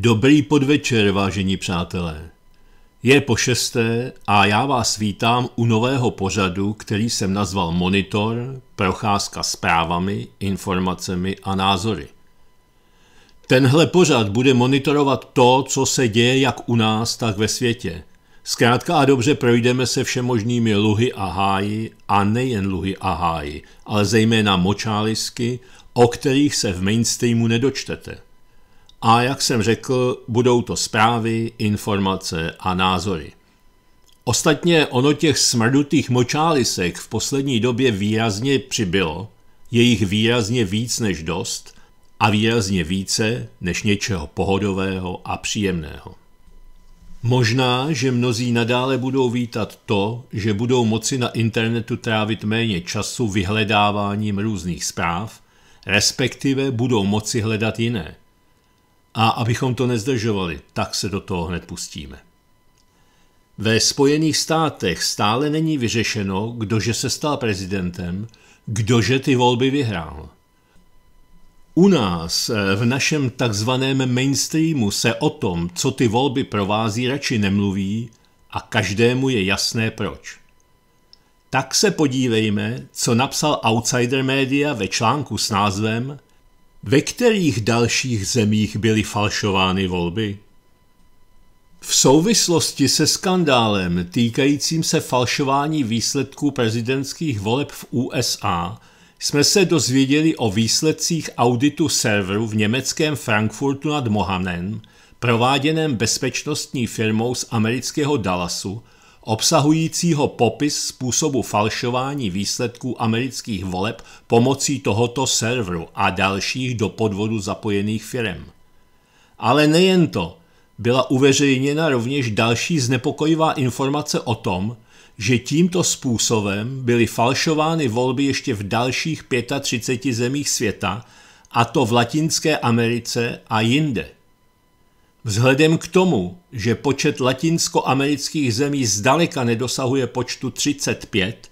Dobrý podvečer, vážení přátelé. Je po šesté a já vás vítám u nového pořadu, který jsem nazval Monitor, procházka s právami, informacemi a názory. Tenhle pořad bude monitorovat to, co se děje jak u nás, tak ve světě. Zkrátka a dobře projdeme se všemožnými luhy a háji, a nejen luhy a háji, ale zejména močálisky, o kterých se v mainstreamu nedočtete – a jak jsem řekl, budou to zprávy, informace a názory. Ostatně ono těch smrdutých močálisek v poslední době výrazně přibylo, je jich výrazně víc než dost a výrazně více než něčeho pohodového a příjemného. Možná, že mnozí nadále budou vítat to, že budou moci na internetu trávit méně času vyhledáváním různých zpráv, respektive budou moci hledat jiné – a abychom to nezdržovali, tak se do toho hned pustíme. Ve Spojených státech stále není vyřešeno, kdože se stal prezidentem, kdože ty volby vyhrál. U nás, eh, v našem takzvaném mainstreamu, se o tom, co ty volby provází, radši nemluví a každému je jasné proč. Tak se podívejme, co napsal Outsider Media ve článku s názvem ve kterých dalších zemích byly falšovány volby? V souvislosti se skandálem týkajícím se falšování výsledků prezidentských voleb v USA jsme se dozvěděli o výsledcích auditu serveru v německém Frankfurtu nad Mohanem, prováděném bezpečnostní firmou z amerického Dallasu obsahujícího popis způsobu falšování výsledků amerických voleb pomocí tohoto serveru a dalších do podvodu zapojených firm. Ale nejen to, byla uveřejněna rovněž další znepokojivá informace o tom, že tímto způsobem byly falšovány volby ještě v dalších 35 zemích světa, a to v Latinské Americe a jinde. Vzhledem k tomu, že počet latinskoamerických zemí zdaleka nedosahuje počtu 35,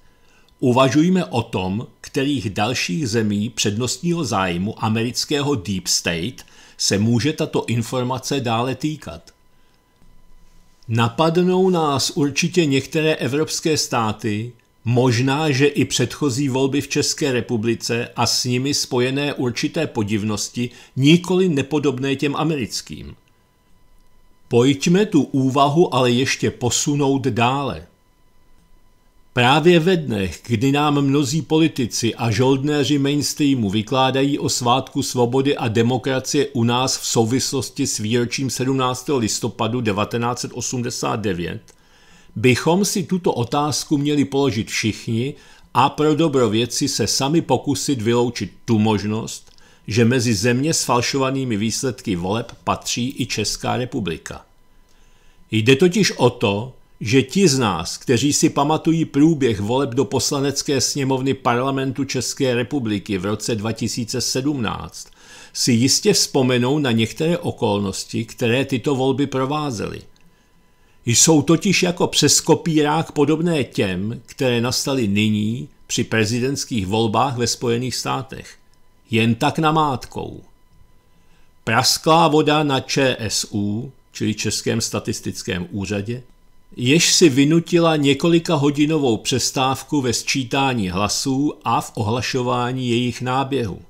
uvažujme o tom, kterých dalších zemí přednostního zájmu amerického Deep State se může tato informace dále týkat. Napadnou nás určitě některé evropské státy, možná, že i předchozí volby v České republice a s nimi spojené určité podivnosti, nikoli nepodobné těm americkým. Pojďme tu úvahu ale ještě posunout dále. Právě ve dnech, kdy nám mnozí politici a žoldnéři mainstreamu vykládají o svátku svobody a demokracie u nás v souvislosti s výročím 17. listopadu 1989, bychom si tuto otázku měli položit všichni a pro dobro věci se sami pokusit vyloučit tu možnost, že mezi země s falšovanými výsledky voleb patří i Česká republika. Jde totiž o to, že ti z nás, kteří si pamatují průběh voleb do poslanecké sněmovny parlamentu České republiky v roce 2017, si jistě vzpomenou na některé okolnosti, které tyto volby provázely. Jsou totiž jako přeskopírák podobné těm, které nastaly nyní při prezidentských volbách ve Spojených státech jen tak na mátkou. Prasklá voda na ČSU, čili Českém statistickém úřadě, jež si vynutila několika hodinovou přestávku ve sčítání hlasů a v ohlašování jejich náběhu.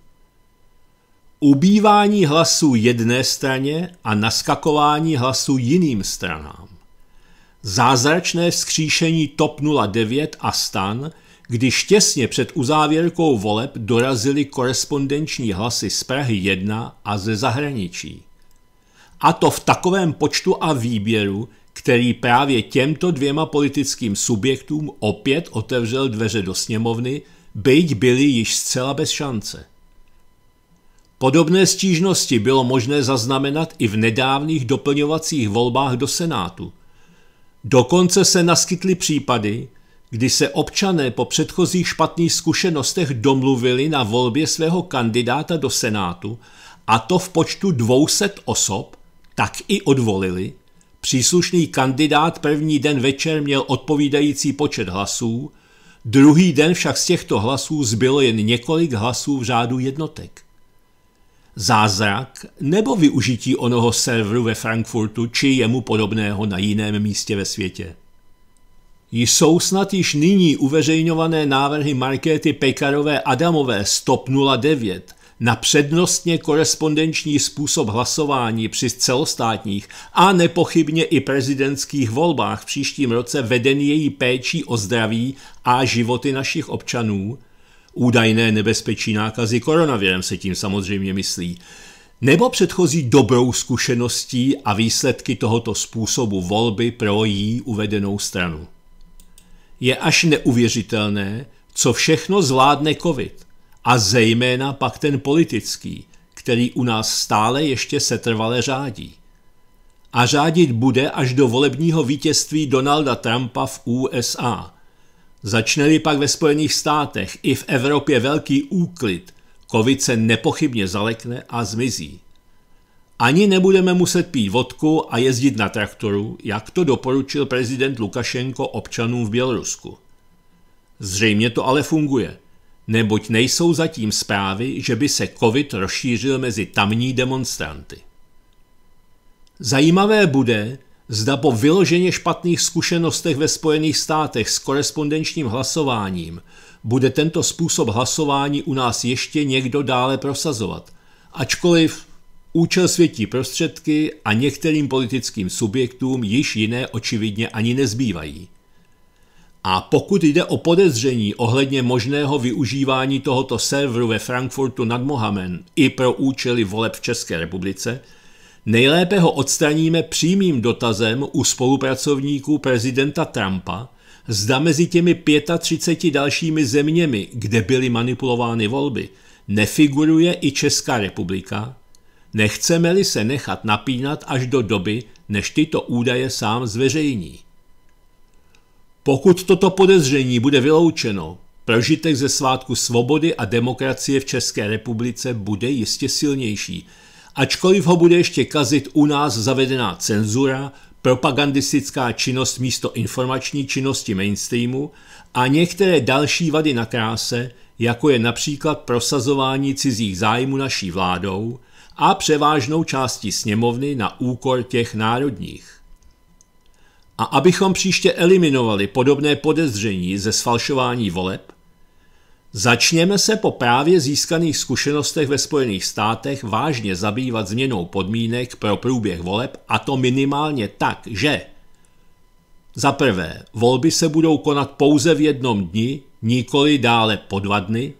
Ubývání hlasů jedné straně a naskakování hlasů jiným stranám. Zázračné vzkříšení TOP 09 a STAN – když těsně před uzávěrkou voleb dorazily korespondenční hlasy z Prahy 1 a ze zahraničí. A to v takovém počtu a výběru, který právě těmto dvěma politickým subjektům opět otevřel dveře do sněmovny, byť byli již zcela bez šance. Podobné stížnosti bylo možné zaznamenat i v nedávných doplňovacích volbách do Senátu. Dokonce se naskytly případy, kdy se občané po předchozích špatných zkušenostech domluvili na volbě svého kandidáta do Senátu, a to v počtu 200 osob, tak i odvolili, příslušný kandidát první den večer měl odpovídající počet hlasů, druhý den však z těchto hlasů zbylo jen několik hlasů v řádu jednotek. Zázrak nebo využití onoho serveru ve Frankfurtu či jemu podobného na jiném místě ve světě. Jsou snad již nyní uveřejňované návrhy Markéty Pekarové Adamové z TOP 09 na přednostně korespondenční způsob hlasování při celostátních a nepochybně i prezidentských volbách v příštím roce veden její péčí o zdraví a životy našich občanů? Údajné nebezpečí nákazy koronavirem se tím samozřejmě myslí nebo předchozí dobrou zkušeností a výsledky tohoto způsobu volby pro jí uvedenou stranu je až neuvěřitelné, co všechno zvládne covid. A zejména pak ten politický, který u nás stále ještě setrvale řádí. A řádit bude až do volebního vítězství Donalda Trumpa v USA. Začne-li pak ve Spojených státech i v Evropě velký úklid, covid se nepochybně zalekne a zmizí. Ani nebudeme muset pít vodku a jezdit na traktoru, jak to doporučil prezident Lukašenko občanům v Bělorusku. Zřejmě to ale funguje, neboť nejsou zatím zprávy, že by se covid rozšířil mezi tamní demonstranty. Zajímavé bude, zda po vyloženě špatných zkušenostech ve Spojených státech s korespondenčním hlasováním bude tento způsob hlasování u nás ještě někdo dále prosazovat, ačkoliv Účel světí prostředky a některým politickým subjektům již jiné očividně ani nezbývají. A pokud jde o podezření ohledně možného využívání tohoto serveru ve Frankfurtu nad Mohamen i pro účely voleb v České republice, nejlépe ho odstraníme přímým dotazem u spolupracovníků prezidenta Trumpa, zda mezi těmi 35 dalšími zeměmi, kde byly manipulovány volby, nefiguruje i Česká republika, Nechceme-li se nechat napínat až do doby, než tyto údaje sám zveřejní. Pokud toto podezření bude vyloučeno, prožitek ze svátku svobody a demokracie v České republice bude jistě silnější, ačkoliv ho bude ještě kazit u nás zavedená cenzura, propagandistická činnost místo informační činnosti mainstreamu a některé další vady na kráse, jako je například prosazování cizích zájmů naší vládou, a převážnou části sněmovny na úkor těch národních. A abychom příště eliminovali podobné podezření ze sfalšování voleb, začněme se po právě získaných zkušenostech ve Spojených státech vážně zabývat změnou podmínek pro průběh voleb a to minimálně tak, že za prvé, volby se budou konat pouze v jednom dni, nikoli dále po dva dny,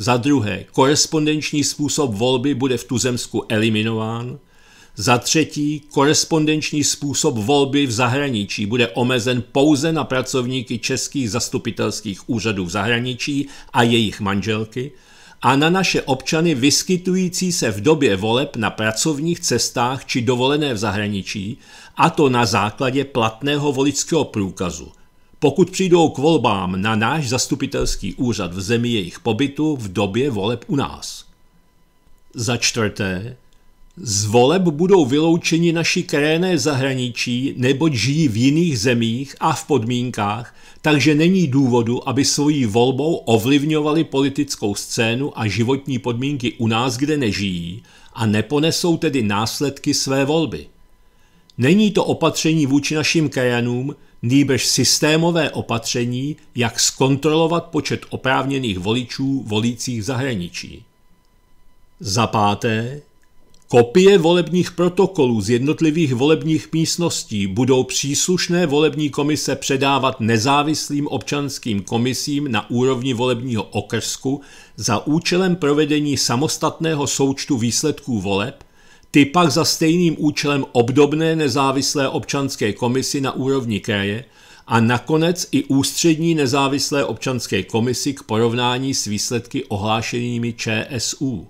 za druhé, korespondenční způsob volby bude v Tuzemsku eliminován. Za třetí, korespondenční způsob volby v zahraničí bude omezen pouze na pracovníky českých zastupitelských úřadů v zahraničí a jejich manželky a na naše občany vyskytující se v době voleb na pracovních cestách či dovolené v zahraničí, a to na základě platného voličského průkazu pokud přijdou k volbám na náš zastupitelský úřad v zemi jejich pobytu v době voleb u nás. Za čtvrté, z voleb budou vyloučeni naši kréné zahraničí, nebo žijí v jiných zemích a v podmínkách, takže není důvodu, aby svojí volbou ovlivňovali politickou scénu a životní podmínky u nás, kde nežijí, a neponesou tedy následky své volby. Není to opatření vůči našim krajanům, nýbrž systémové opatření, jak zkontrolovat počet oprávněných voličů volících v zahraničí. Za páté, kopie volebních protokolů z jednotlivých volebních místností budou příslušné volební komise předávat nezávislým občanským komisím na úrovni volebního okrsku za účelem provedení samostatného součtu výsledků voleb ty pak za stejným účelem obdobné nezávislé občanské komisi na úrovni kraje a nakonec i ústřední nezávislé občanské komisi k porovnání s výsledky ohlášenými ČSU.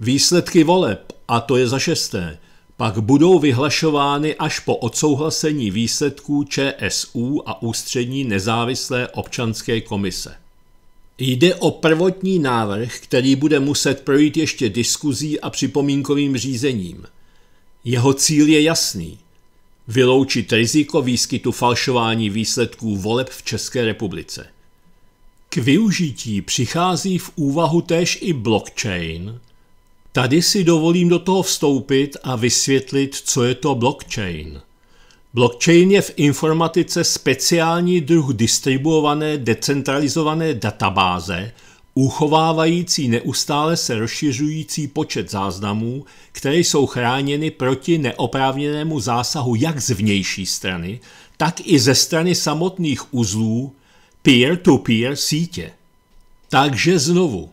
Výsledky voleb, a to je za šesté, pak budou vyhlašovány až po odsouhlasení výsledků ČSU a ústřední nezávislé občanské komise. Jde o prvotní návrh, který bude muset projít ještě diskuzí a připomínkovým řízením. Jeho cíl je jasný. Vyloučit riziko výskytu falšování výsledků voleb v České republice. K využití přichází v úvahu též i blockchain. Tady si dovolím do toho vstoupit a vysvětlit, co je to blockchain – Blockchain je v informatice speciální druh distribuované decentralizované databáze, uchovávající neustále se rozšiřující počet záznamů, které jsou chráněny proti neoprávněnému zásahu jak z vnější strany, tak i ze strany samotných uzlů peer-to-peer -peer sítě. Takže znovu,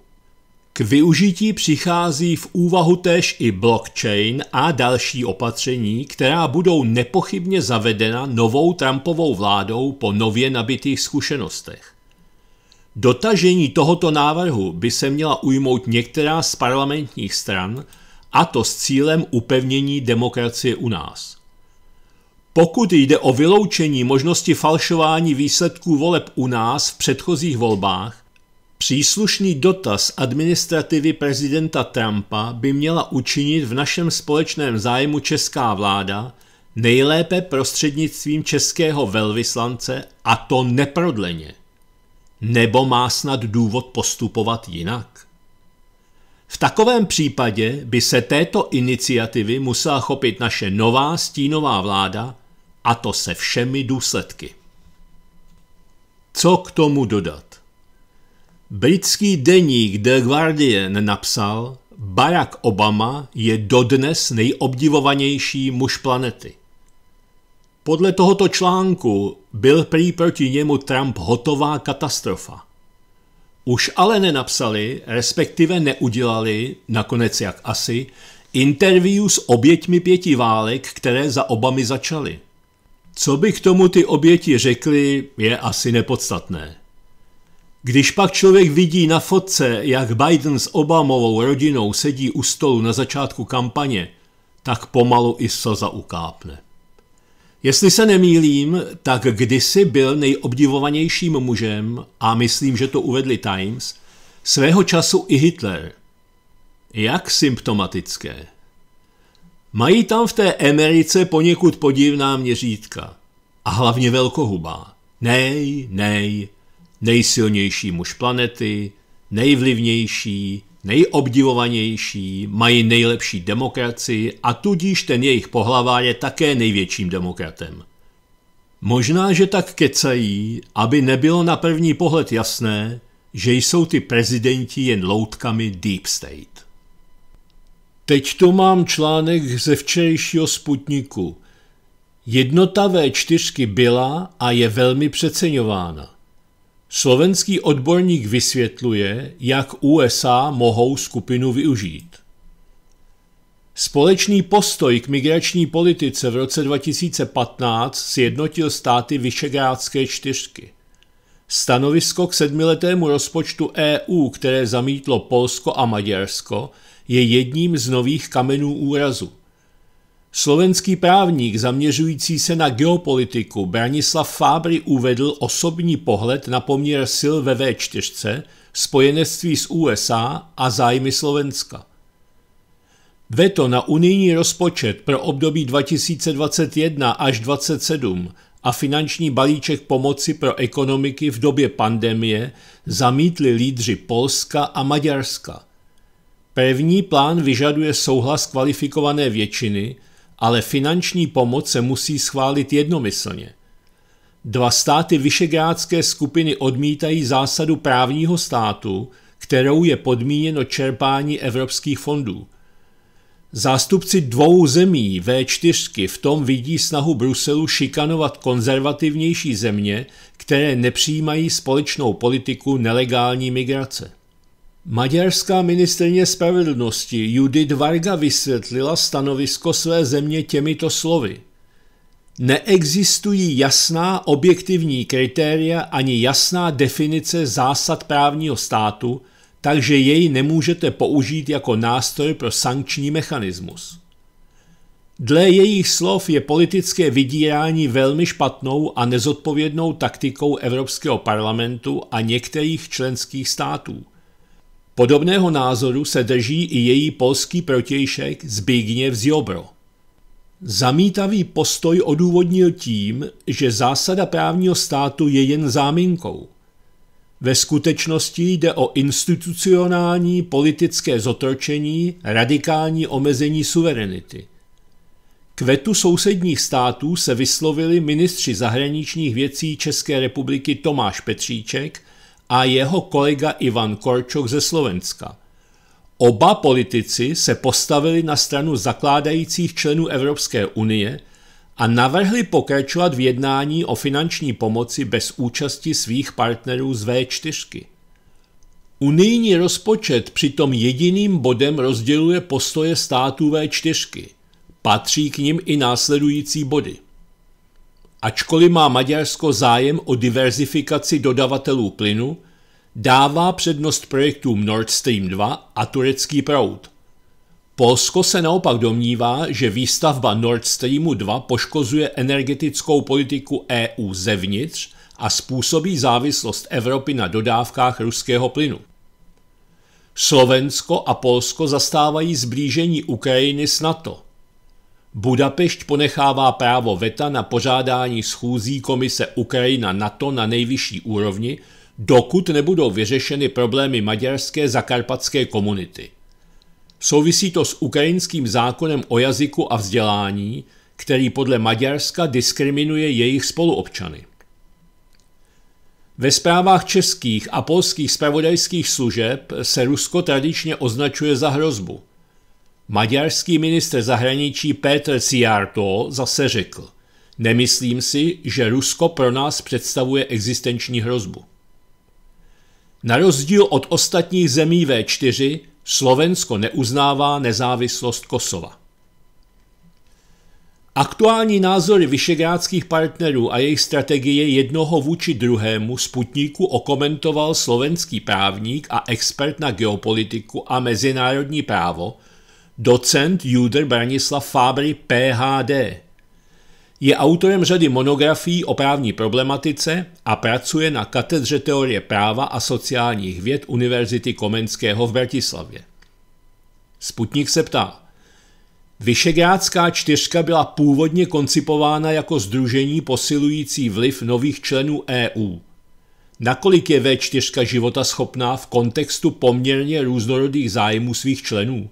k využití přichází v úvahu též i blockchain a další opatření, která budou nepochybně zavedena novou Trumpovou vládou po nově nabitých zkušenostech. Dotažení tohoto návrhu by se měla ujmout některá z parlamentních stran, a to s cílem upevnění demokracie u nás. Pokud jde o vyloučení možnosti falšování výsledků voleb u nás v předchozích volbách, Příslušný dotaz administrativy prezidenta Trumpa by měla učinit v našem společném zájmu česká vláda, nejlépe prostřednictvím českého velvyslance a to neprodleně. Nebo má snad důvod postupovat jinak? V takovém případě by se této iniciativy musela chopit naše nová stínová vláda a to se všemi důsledky. Co k tomu dodat? Britský deník The Guardian napsal, Barack Obama je dodnes nejobdivovanější muž planety. Podle tohoto článku byl prý proti němu Trump hotová katastrofa. Už ale nenapsali, respektive neudělali, nakonec jak asi, interview s oběťmi pěti válek, které za Obamy začaly. Co by k tomu ty oběti řekli, je asi nepodstatné. Když pak člověk vidí na fotce, jak Biden s Obamovou rodinou sedí u stolu na začátku kampaně, tak pomalu i slza ukápne. Jestli se nemýlím, tak kdysi byl nejobdivovanějším mužem, a myslím, že to uvedli Times, svého času i Hitler. Jak symptomatické. Mají tam v té Americe poněkud podivná měřítka. A hlavně velkohubá. Nej, nej, nejsilnější muž planety, nejvlivnější, nejobdivovanější, mají nejlepší demokracii a tudíž ten jejich pohlavá je také největším demokratem. Možná, že tak kecají, aby nebylo na první pohled jasné, že jsou ty prezidenti jen loutkami Deep State. Teď tu mám článek ze včerejšího Sputniku. Jednota V4 byla a je velmi přeceňována. Slovenský odborník vysvětluje, jak USA mohou skupinu využít. Společný postoj k migrační politice v roce 2015 sjednotil státy Vyšegrádské čtyřky. Stanovisko k sedmiletému rozpočtu EU, které zamítlo Polsko a Maďarsko, je jedním z nových kamenů úrazu. Slovenský právník zaměřující se na geopolitiku Branislav Fábry uvedl osobní pohled na poměr sil ve V4, spojenectví s USA a zájmy Slovenska. Veto na unijní rozpočet pro období 2021 až 2027 a finanční balíček pomoci pro ekonomiky v době pandemie zamítli lídři Polska a Maďarska. První plán vyžaduje souhlas kvalifikované většiny – ale finanční pomoc se musí schválit jednomyslně. Dva státy Vyšegrádské skupiny odmítají zásadu právního státu, kterou je podmíněno čerpání evropských fondů. Zástupci dvou zemí V4 v tom vidí snahu Bruselu šikanovat konzervativnější země, které nepřijímají společnou politiku nelegální migrace. Maďarská ministrně spravedlnosti Judith Varga vysvětlila stanovisko své země těmito slovy. Neexistují jasná objektivní kritéria ani jasná definice zásad právního státu, takže jej nemůžete použít jako nástroj pro sankční mechanismus. Dle jejich slov je politické vydírání velmi špatnou a nezodpovědnou taktikou Evropského parlamentu a některých členských států – Podobného názoru se drží i její polský protějšek Zbigniew Ziobro. Zamítavý postoj odůvodnil tím, že zásada právního státu je jen záminkou. Ve skutečnosti jde o institucionální politické zotročení, radikální omezení suverenity. K vetu sousedních států se vyslovili ministři zahraničních věcí České republiky Tomáš Petříček a jeho kolega Ivan Korčok ze Slovenska. Oba politici se postavili na stranu zakládajících členů Evropské unie a navrhli pokračovat v jednání o finanční pomoci bez účasti svých partnerů z V4. Unijní rozpočet přitom jediným bodem rozděluje postoje států V4. Patří k nim i následující body – Ačkoliv má Maďarsko zájem o diverzifikaci dodavatelů plynu, dává přednost projektům Nord Stream 2 a turecký proud. Polsko se naopak domnívá, že výstavba Nord Streamu 2 poškozuje energetickou politiku EU zevnitř a způsobí závislost Evropy na dodávkách ruského plynu. Slovensko a Polsko zastávají zblížení Ukrajiny s NATO – Budapešť ponechává právo VETA na pořádání schůzí Komise Ukrajina NATO na nejvyšší úrovni, dokud nebudou vyřešeny problémy maďarské zakarpatské komunity. Souvisí to s ukrajinským zákonem o jazyku a vzdělání, který podle Maďarska diskriminuje jejich spoluobčany. Ve zprávách českých a polských spravodajských služeb se Rusko tradičně označuje za hrozbu – Maďarský ministr zahraničí Petr Ciarto zase řekl, nemyslím si, že Rusko pro nás představuje existenční hrozbu. Na rozdíl od ostatních zemí V4 Slovensko neuznává nezávislost Kosova. Aktuální názory vyšegrádských partnerů a jejich strategie jednoho vůči druhému Sputníku okomentoval slovenský právník a expert na geopolitiku a mezinárodní právo docent Juder Branislav Fábry, PhD. Je autorem řady monografií o právní problematice a pracuje na katedře teorie práva a sociálních věd Univerzity Komenského v Bratislavě. Sputnik se ptá. Vyšegrádská čtyřka byla původně koncipována jako združení posilující vliv nových členů EU. Nakolik je V4 života schopná v kontextu poměrně různorodých zájmů svých členů?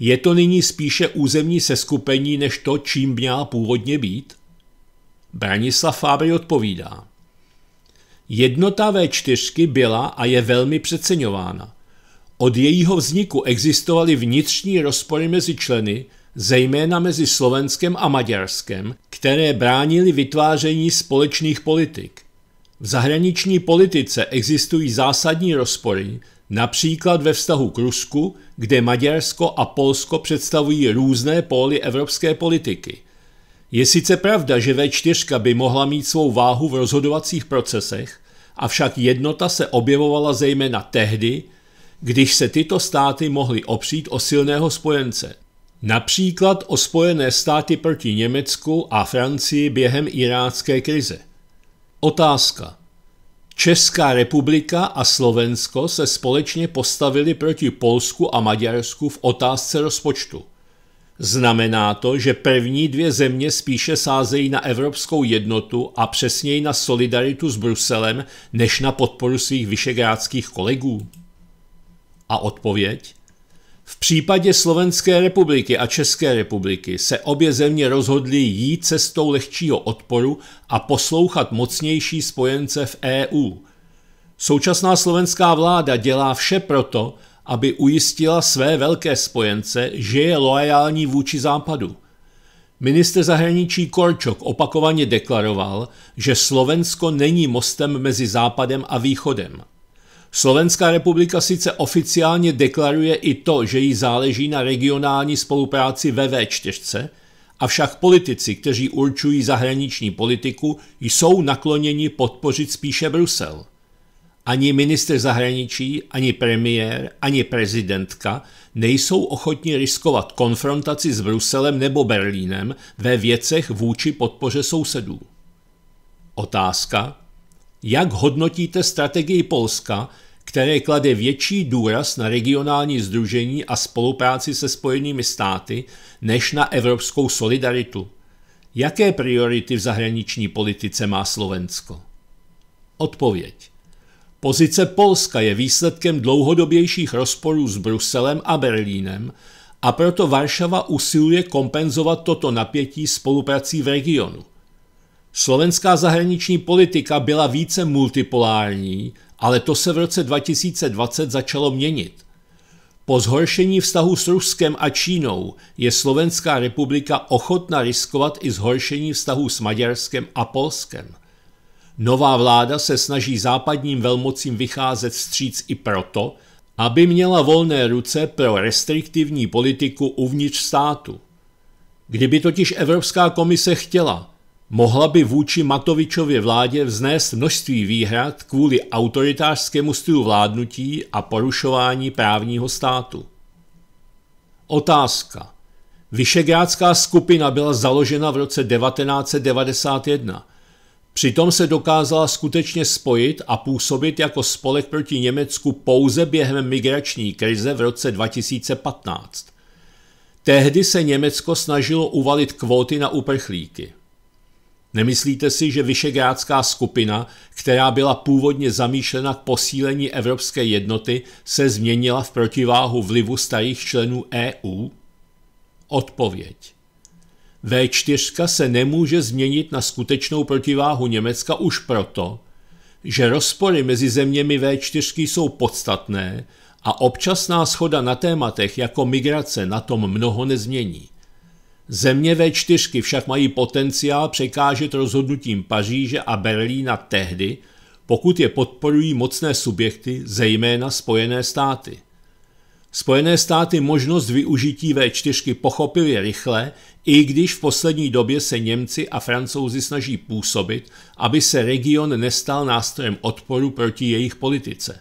Je to nyní spíše územní seskupení než to, čím měla původně být? Branislav Fábry odpovídá. Jednota V4 byla a je velmi přeceňována. Od jejího vzniku existovaly vnitřní rozpory mezi členy, zejména mezi Slovenskem a Maďarskem, které bránili vytváření společných politik. V zahraniční politice existují zásadní rozpory, Například ve vztahu k Rusku, kde Maďarsko a Polsko představují různé póly evropské politiky. Je sice pravda, že V4 by mohla mít svou váhu v rozhodovacích procesech, avšak jednota se objevovala zejména tehdy, když se tyto státy mohly opřít o silného spojence. Například o spojené státy proti Německu a Francii během irácké krize. Otázka. Česká republika a Slovensko se společně postavili proti Polsku a Maďarsku v otázce rozpočtu. Znamená to, že první dvě země spíše sázejí na evropskou jednotu a přesněji na solidaritu s Bruselem, než na podporu svých vyšegrádských kolegů? A odpověď? V případě Slovenské republiky a České republiky se obě země rozhodly jít cestou lehčího odporu a poslouchat mocnější spojence v EU. Současná slovenská vláda dělá vše proto, aby ujistila své velké spojence, že je loajální vůči západu. Minister zahraničí Korčok opakovaně deklaroval, že Slovensko není mostem mezi západem a východem. Slovenská republika sice oficiálně deklaruje i to, že jí záleží na regionální spolupráci ve V4, avšak politici, kteří určují zahraniční politiku, jsou nakloněni podpořit spíše Brusel. Ani minister zahraničí, ani premiér, ani prezidentka nejsou ochotni riskovat konfrontaci s Bruselem nebo Berlínem ve věcech vůči podpoře sousedů. Otázka, jak hodnotíte strategii Polska, které klade větší důraz na regionální združení a spolupráci se Spojenými státy než na evropskou solidaritu. Jaké priority v zahraniční politice má Slovensko? Odpověď. Pozice Polska je výsledkem dlouhodobějších rozporů s Bruselem a Berlínem a proto Varšava usiluje kompenzovat toto napětí spoluprací v regionu. Slovenská zahraniční politika byla více multipolární, ale to se v roce 2020 začalo měnit. Po zhoršení vztahu s Ruskem a Čínou je Slovenská republika ochotna riskovat i zhoršení vztahu s Maďarskem a Polskem. Nová vláda se snaží západním velmocím vycházet vstříc i proto, aby měla volné ruce pro restriktivní politiku uvnitř státu. Kdyby totiž Evropská komise chtěla, mohla by vůči Matovičově vládě vznést množství výhrad kvůli autoritářskému stylu vládnutí a porušování právního státu. Otázka. Vyšegrádská skupina byla založena v roce 1991. Přitom se dokázala skutečně spojit a působit jako spolek proti Německu pouze během migrační krize v roce 2015. Tehdy se Německo snažilo uvalit kvóty na uprchlíky. Nemyslíte si, že Vyšegrádská skupina, která byla původně zamýšlena k posílení evropské jednoty, se změnila v protiváhu vlivu starých členů EU? Odpověď. V4 se nemůže změnit na skutečnou protiváhu Německa už proto, že rozpory mezi zeměmi V4 jsou podstatné a občasná schoda na tématech jako migrace na tom mnoho nezmění. Země V4 však mají potenciál překážet rozhodnutím Paříže a Berlína tehdy, pokud je podporují mocné subjekty, zejména Spojené státy. Spojené státy možnost využití V4 pochopili rychle, i když v poslední době se Němci a Francouzi snaží působit, aby se region nestal nástrojem odporu proti jejich politice.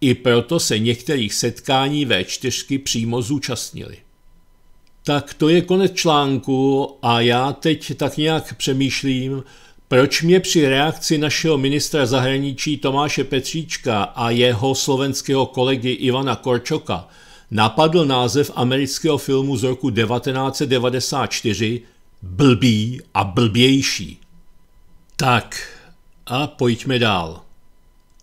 I proto se některých setkání V4 přímo zúčastnili. Tak to je konec článku a já teď tak nějak přemýšlím, proč mě při reakci našeho ministra zahraničí Tomáše Petříčka a jeho slovenského kolegy Ivana Korčoka napadl název amerického filmu z roku 1994 Blbý a blbější. Tak a pojďme dál.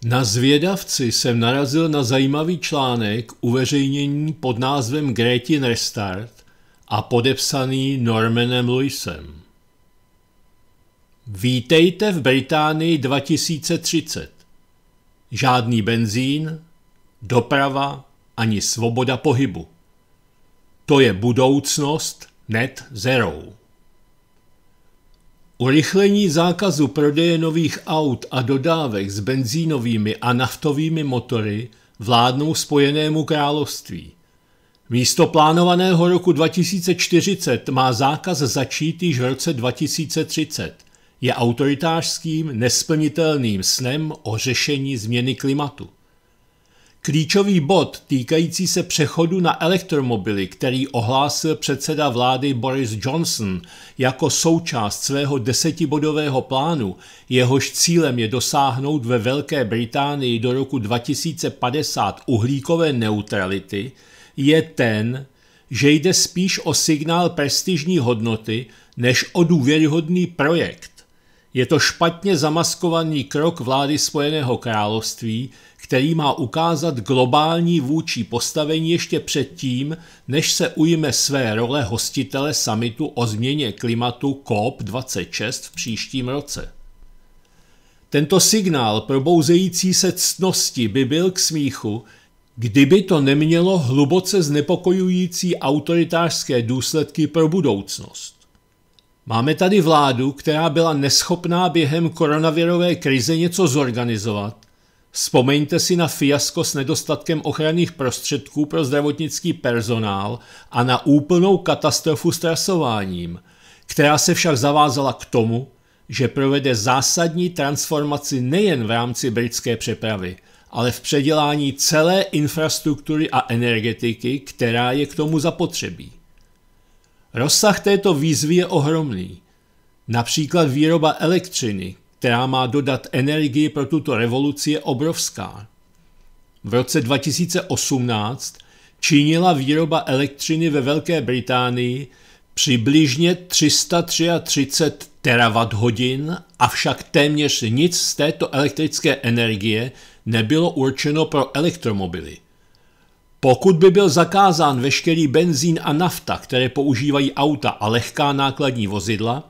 Na zvědavci jsem narazil na zajímavý článek uveřejnění pod názvem Gretin Restart, a podepsaný Normanem Lewisem. Vítejte v Británii 2030. Žádný benzín, doprava ani svoboda pohybu. To je budoucnost net zero. Urychlení zákazu prodeje nových aut a dodávek s benzínovými a naftovými motory vládnou Spojenému království – Místo plánovaného roku 2040 má zákaz začít již v roce 2030. Je autoritářským, nesplnitelným snem o řešení změny klimatu. Klíčový bod týkající se přechodu na elektromobily, který ohlásil předseda vlády Boris Johnson jako součást svého desetibodového plánu, jehož cílem je dosáhnout ve Velké Británii do roku 2050 uhlíkové neutrality, je ten, že jde spíš o signál prestižní hodnoty než o důvěryhodný projekt. Je to špatně zamaskovaný krok vlády Spojeného království, který má ukázat globální vůči postavení ještě předtím, než se ujme své role hostitele samitu o změně klimatu COP26 v příštím roce. Tento signál probouzející se ctnosti by byl k smíchu, kdyby to nemělo hluboce znepokojující autoritářské důsledky pro budoucnost. Máme tady vládu, která byla neschopná během koronavirové krize něco zorganizovat. Vzpomeňte si na fiasko s nedostatkem ochranných prostředků pro zdravotnický personál a na úplnou katastrofu s trasováním, která se však zavázala k tomu, že provede zásadní transformaci nejen v rámci britské přepravy – ale v předělání celé infrastruktury a energetiky, která je k tomu zapotřebí. Rozsah této výzvy je ohromný. Například výroba elektřiny, která má dodat energii pro tuto revoluci, je obrovská. V roce 2018 činila výroba elektřiny ve Velké Británii přibližně 333 terawatt hodin, avšak téměř nic z této elektrické energie nebylo určeno pro elektromobily. Pokud by byl zakázán veškerý benzín a nafta, které používají auta a lehká nákladní vozidla,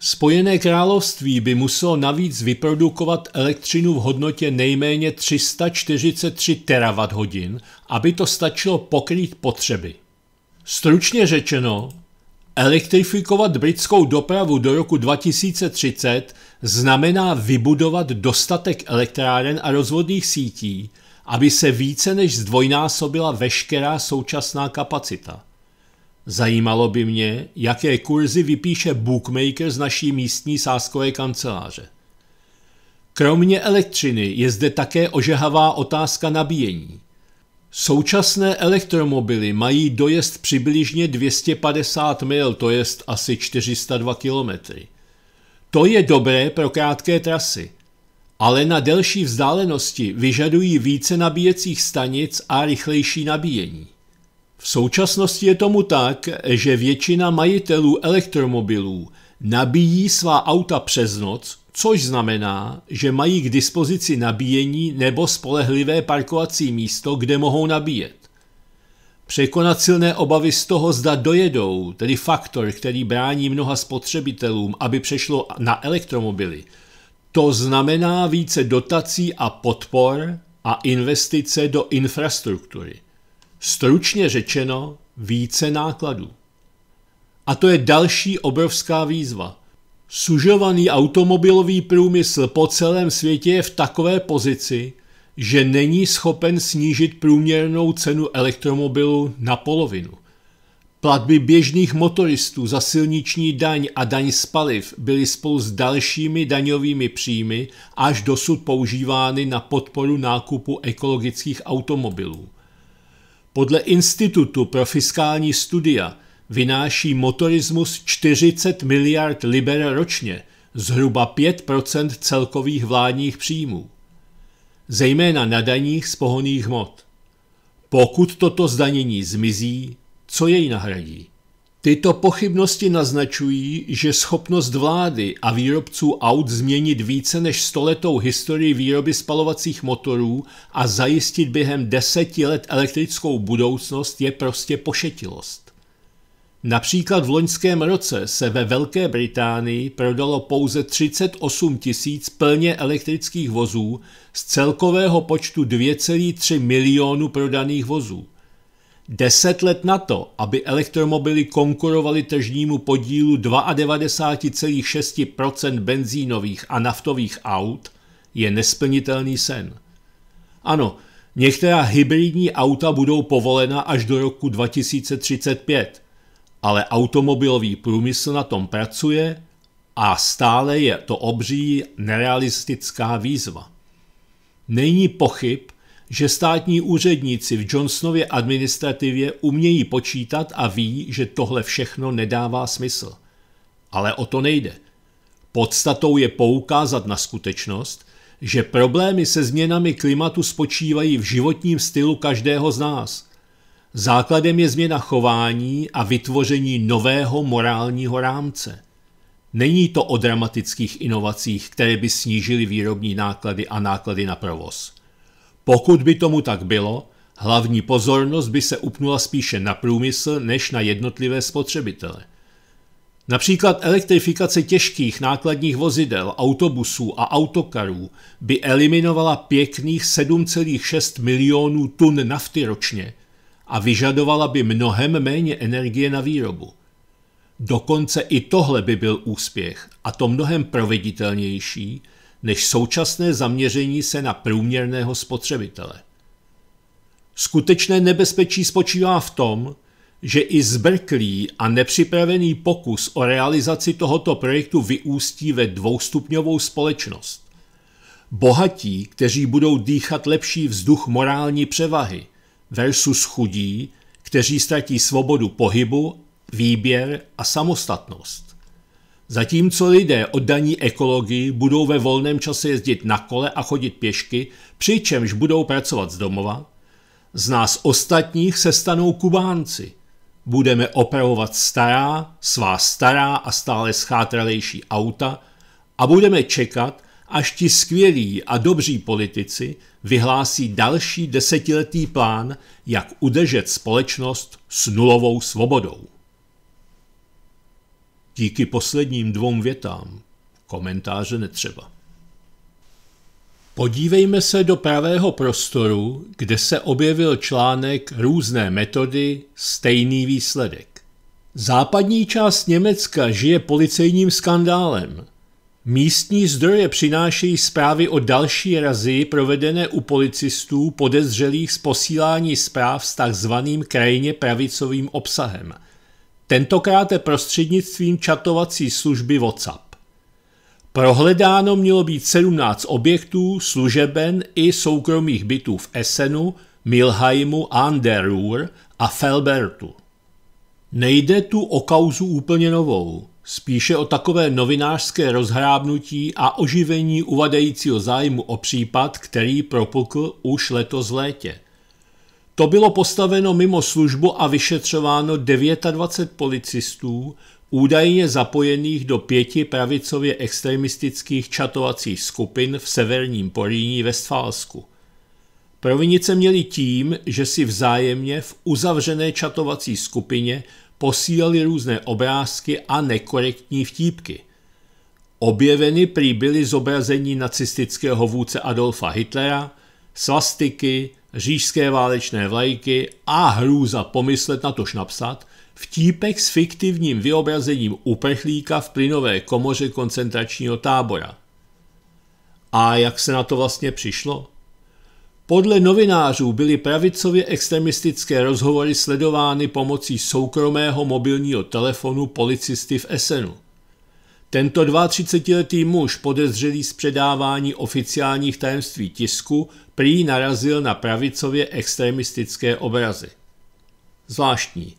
Spojené království by muselo navíc vyprodukovat elektřinu v hodnotě nejméně 343 terawatt hodin, aby to stačilo pokrýt potřeby. Stručně řečeno, Elektrifikovat britskou dopravu do roku 2030 znamená vybudovat dostatek elektráren a rozvodných sítí, aby se více než zdvojnásobila veškerá současná kapacita. Zajímalo by mě, jaké kurzy vypíše bookmaker z naší místní sáskové kanceláře. Kromě elektřiny je zde také ožehavá otázka nabíjení. Současné elektromobily mají dojezd přibližně 250 mil, to jest asi 402 km. To je dobré pro krátké trasy, ale na delší vzdálenosti vyžadují více nabíjecích stanic a rychlejší nabíjení. V současnosti je tomu tak, že většina majitelů elektromobilů nabíjí svá auta přes noc což znamená, že mají k dispozici nabíjení nebo spolehlivé parkovací místo, kde mohou nabíjet. Překonat silné obavy z toho, zda dojedou, tedy faktor, který brání mnoha spotřebitelům, aby přešlo na elektromobily, to znamená více dotací a podpor a investice do infrastruktury. Stručně řečeno, více nákladů. A to je další obrovská výzva – Sužovaný automobilový průmysl po celém světě je v takové pozici, že není schopen snížit průměrnou cenu elektromobilu na polovinu. Platby běžných motoristů za silniční daň a daň z paliv byly spolu s dalšími daňovými příjmy až dosud používány na podporu nákupu ekologických automobilů. Podle Institutu pro fiskální studia – vynáší motorismus 40 miliard liber ročně, zhruba 5 celkových vládních příjmů. Zejména na daních z pohoných hmot. Pokud toto zdanění zmizí, co jej nahradí? Tyto pochybnosti naznačují, že schopnost vlády a výrobců aut změnit více než stoletou historii výroby spalovacích motorů a zajistit během deseti let elektrickou budoucnost je prostě pošetilost. Například v loňském roce se ve Velké Británii prodalo pouze 38 tisíc plně elektrických vozů z celkového počtu 2,3 milionu prodaných vozů. Deset let na to, aby elektromobily konkurovaly tržnímu podílu 92,6 benzínových a naftových aut, je nesplnitelný sen. Ano, některá hybridní auta budou povolena až do roku 2035, ale automobilový průmysl na tom pracuje a stále je to obří nerealistická výzva. Není pochyb, že státní úředníci v Johnsonově administrativě umějí počítat a ví, že tohle všechno nedává smysl. Ale o to nejde. Podstatou je poukázat na skutečnost, že problémy se změnami klimatu spočívají v životním stylu každého z nás – Základem je změna chování a vytvoření nového morálního rámce. Není to o dramatických inovacích, které by snížily výrobní náklady a náklady na provoz. Pokud by tomu tak bylo, hlavní pozornost by se upnula spíše na průmysl než na jednotlivé spotřebitele. Například elektrifikace těžkých nákladních vozidel, autobusů a autokarů by eliminovala pěkných 7,6 milionů tun nafty ročně – a vyžadovala by mnohem méně energie na výrobu. Dokonce i tohle by byl úspěch a to mnohem proveditelnější než současné zaměření se na průměrného spotřebitele. Skutečné nebezpečí spočívá v tom, že i zbrklý a nepřipravený pokus o realizaci tohoto projektu vyústí ve dvoustupňovou společnost. Bohatí, kteří budou dýchat lepší vzduch morální převahy – versus chudí, kteří ztratí svobodu pohybu, výběr a samostatnost. Zatímco lidé oddaní ekologii budou ve volném čase jezdit na kole a chodit pěšky, přičemž budou pracovat z domova, z nás ostatních se stanou Kubánci. Budeme opravovat stará, svá stará a stále schátralejší auta a budeme čekat, až ti skvělí a dobří politici vyhlásí další desetiletý plán, jak udržet společnost s nulovou svobodou. Díky posledním dvou větám komentáře netřeba. Podívejme se do pravého prostoru, kde se objevil článek Různé metody, stejný výsledek. Západní část Německa žije policejním skandálem – Místní zdroje přinášejí zprávy o další razy provedené u policistů podezřelých z posílání zpráv s takzvaným krajně pravicovým obsahem. je prostřednictvím čatovací služby WhatsApp. Prohledáno mělo být 17 objektů, služeben i soukromých bytů v Essenu, Milheimu, Anderur a Felbertu. Nejde tu o kauzu úplně novou – Spíše o takové novinářské rozhrábnutí a oživení uvadejícího zájmu o případ, který propukl už letos v létě. To bylo postaveno mimo službu a vyšetřováno 29 policistů, údajně zapojených do pěti pravicově extremistických čatovacích skupin v severním Poríní Vestfálsku. Provinit měli tím, že si vzájemně v uzavřené čatovací skupině posílali různé obrázky a nekorektní vtípky. Objeveny prý byly zobrazení nacistického vůdce Adolfa Hitlera, svastiky, řížské válečné vlajky a hrůza pomyslet na tož napsat, vtípek s fiktivním vyobrazením uprchlíka v plynové komoře koncentračního tábora. A jak se na to vlastně přišlo? Podle novinářů byly pravicově extremistické rozhovory sledovány pomocí soukromého mobilního telefonu policisty v Essenu. Tento 32-letý muž podezřelý z předávání oficiálních tajemství tisku prý narazil na pravicově extremistické obrazy. Zvláštní.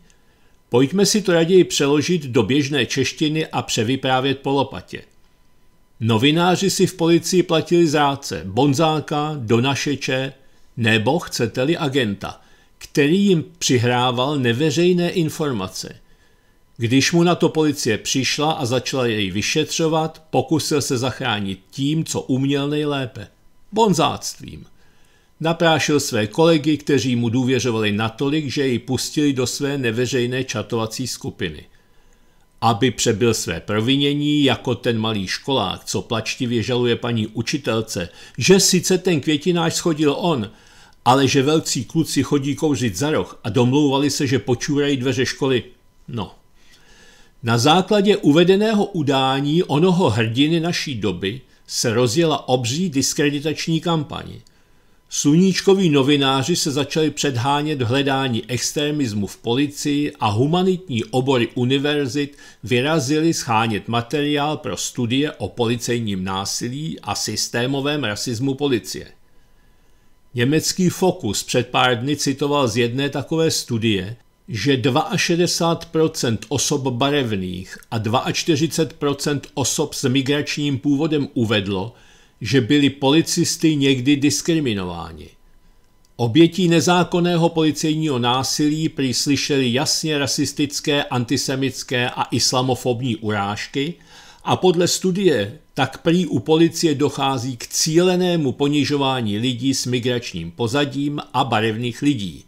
Pojďme si to raději přeložit do běžné češtiny a převyprávět polopatě. Novináři si v policii platili zráce, Bonzáka, Donašeče, nebo chcete-li agenta, který jim přihrával neveřejné informace. Když mu na to policie přišla a začala jej vyšetřovat, pokusil se zachránit tím, co uměl nejlépe. Bonzáctvím. Naprášil své kolegy, kteří mu důvěřovali natolik, že jej pustili do své neveřejné čatovací skupiny – aby přebyl své provinění jako ten malý školák, co plačtivě žaluje paní učitelce, že sice ten květináč schodil on, ale že velcí kluci chodí kouřit za roh a domlouvali se, že počůrají dveře školy. No. Na základě uvedeného udání onoho hrdiny naší doby se rozjela obří diskreditační kampaně – Sluníčkoví novináři se začali předhánět v hledání extremismu v policii a humanitní obory univerzit vyrazili schánět materiál pro studie o policejním násilí a systémovém rasismu policie. Německý Fokus před pár dny citoval z jedné takové studie, že 62% osob barevných a 42% osob s migračním původem uvedlo, že byli policisty někdy diskriminováni. Obětí nezákonného policejního násilí přislyšeli jasně rasistické, antisemické a islamofobní urážky a podle studie tak prý u policie dochází k cílenému ponižování lidí s migračním pozadím a barevných lidí.